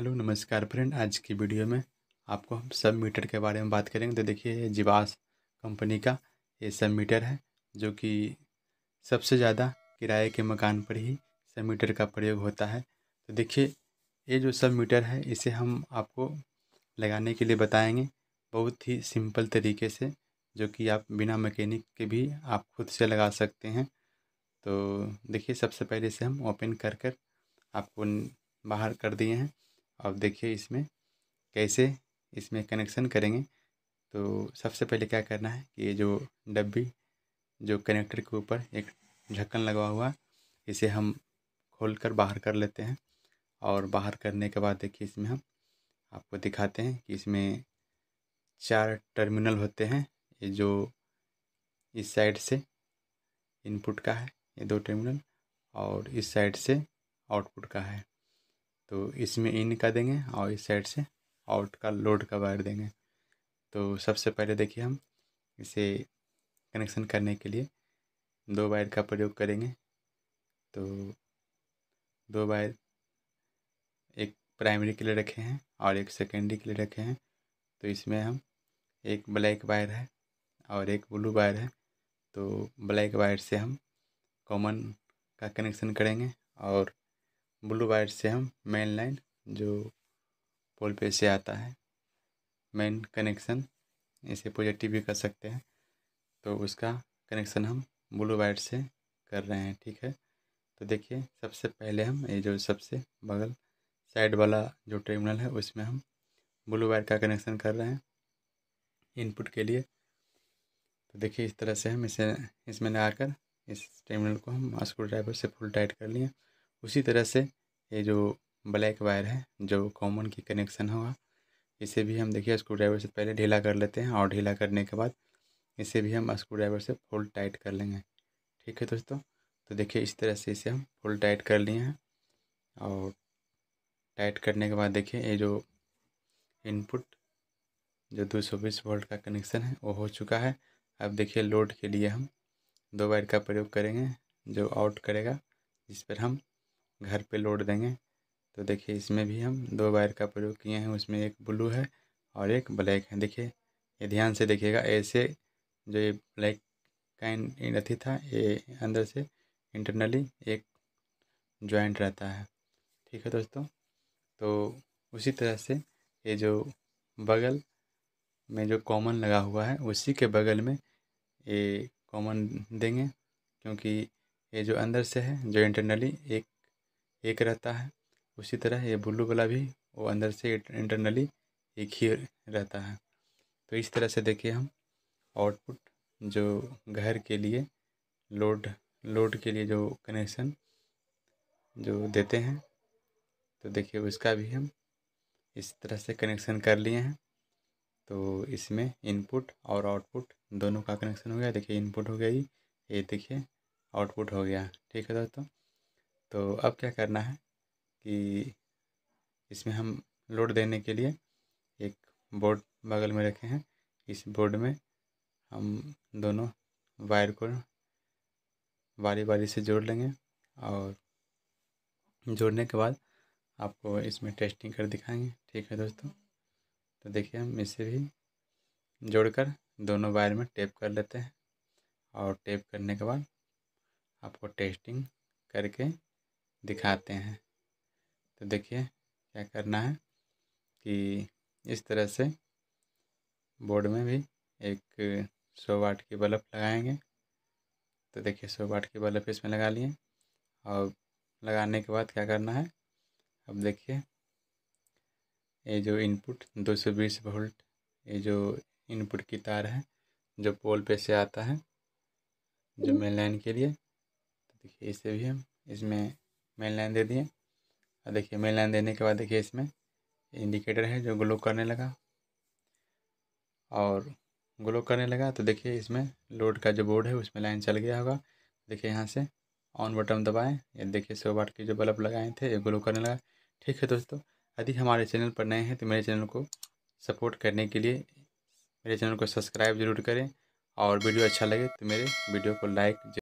Hello नमस्कार friend आज की वीडियो में आपको हम सब मीटर के बारे में बात करेंगे तो देखिए ये जिबास कंपनी का ये सब मीटर है जो कि सबसे ज़्यादा किराए के मकान पर ही सब मीटर का प्रयोग होता है तो देखिए ये जो सब मीटर है इसे हम आपको लगाने के लिए बताएंगे बहुत ही सिंपल तरीके से जो कि आप बिना मैकेनिक के भी आप खुद से लगा सकते हैं तो देखिए सबसे पहले से हम ओपन कर कर आपको बाहर कर दिए हैं अब देखिए इसमें कैसे इसमें कनेक्शन करेंगे तो सबसे पहले क्या करना है कि ये जो डब्बी जो कनेक्टर के ऊपर एक ढक्कन लगा हुआ इसे हम खोल कर बाहर कर लेते हैं और बाहर करने के बाद देखिए इसमें हम आपको दिखाते हैं कि इसमें चार टर्मिनल होते हैं ये जो इस साइड से इनपुट का है ये दो टर्मिनल और इस साइड से आउटपुट का है तो इसमें इन का देंगे और इस साइड से आउट का लोड का वायर देंगे तो सबसे पहले देखिए हम इसे कनेक्शन करने के लिए दो वायर का प्रयोग करेंगे तो दो वायर एक प्राइमरी के लिए रखे हैं और एक सेकेंडरी के लिए रखे हैं तो इसमें हम एक ब्लैक वायर है और एक ब्लू वायर है तो ब्लैक वायर से हम कॉमन का कनेक्शन करेंगे और ब्लू वायर से हम मेन लाइन जो पोल पे से आता है मेन कनेक्शन इसे पॉजिटिव भी कर सकते हैं तो उसका कनेक्शन हम ब्लू वायर से कर रहे हैं ठीक है तो देखिए सबसे पहले हम ये जो सबसे बगल साइड वाला जो टर्मिनल है उसमें हम ब्लू वायर का कनेक्शन कर रहे हैं इनपुट के लिए तो देखिए इस तरह से हम इसे इसमें लगाकर इस टर्मिनल को हम स्क्रू ड्राइवर से फुल टाइट कर लिए उसी तरह से ये जो ब्लैक वायर है जो कॉमन की कनेक्शन होगा इसे भी हम देखिए स्क्रू ड्राइवर से पहले ढीला कर लेते हैं और ढीला करने के बाद इसे भी हम स्क्रू ड्राइवर से फुल टाइट कर लेंगे ठीक है दोस्तों तो देखिए इस तरह से इसे हम फुल टाइट कर लिए हैं और टाइट करने के बाद देखिए ये जो इनपुट जो दो सौ बीस वोल्ट का कनेक्शन है वो हो चुका है अब देखिए लोड के लिए हम दो वायर का प्रयोग करेंगे जो आउट करेगा जिस पर हम घर पे लोड देंगे तो देखिए इसमें भी हम दो वायर का प्रयोग किए हैं उसमें एक ब्लू है और एक ब्लैक है देखिए ये ध्यान से देखिएगा ऐसे जो ये ब्लैक का अथी था ये अंदर से इंटरनली एक जॉइंट रहता है ठीक है दोस्तों तो उसी तरह से ये जो बगल में जो कॉमन लगा हुआ है उसी के बगल में ये कॉमन देंगे क्योंकि ये जो अंदर से है जो इंटरनली एक एक रहता है उसी तरह ये ब्लू वाला भी वो अंदर से इंटरनली एक ही रहता है तो इस तरह से देखिए हम आउटपुट जो घर के लिए लोड लोड के लिए जो कनेक्शन जो देते हैं तो देखिए उसका भी हम इस तरह से कनेक्शन कर लिए हैं तो इसमें इनपुट और आउटपुट दोनों का कनेक्शन हो गया देखिए इनपुट हो गया ये देखिए आउटपुट हो गया ठीक है दोस्तों तो अब क्या करना है कि इसमें हम लोड देने के लिए एक बोर्ड बगल में रखे हैं इस बोर्ड में हम दोनों वायर को बारी बारी से जोड़ लेंगे और जोड़ने के बाद आपको इसमें टेस्टिंग कर दिखाएंगे ठीक है दोस्तों तो देखिए हम इसे भी जोड़कर दोनों वायर में टेप कर लेते हैं और टेप करने के बाद आपको टेस्टिंग करके दिखाते हैं तो देखिए क्या करना है कि इस तरह से बोर्ड में भी एक सौ वाट की बल्ब लगाएंगे तो देखिए सौ वाट की बल्ब इसमें लगा लिए और लगाने के बाद क्या करना है अब देखिए ये जो इनपुट 220 वोल्ट ये जो इनपुट की तार है जो पोल पे से आता है जो हम्म। मेन लाइन के लिए तो देखिए इसे भी हम इसमें मेन लाइन दे दिए और देखिए मेन लाइन देने के बाद देखिए इसमें इंडिकेटर है जो ग्लो करने लगा और ग्लो करने लगा तो देखिए इसमें लोड का जो बोर्ड है उसमें लाइन चल गया होगा देखिए यहाँ से ऑन बटन दबाएं या देखिए सौ बाट के जो बल्ब लगाए थे ये ग्लो करने लगा ठीक है दोस्तों यदि हमारे चैनल पर नए हैं तो मेरे चैनल को सपोर्ट करने के लिए मेरे चैनल को सब्सक्राइब जरूर करें और वीडियो अच्छा लगे तो मेरे वीडियो को लाइक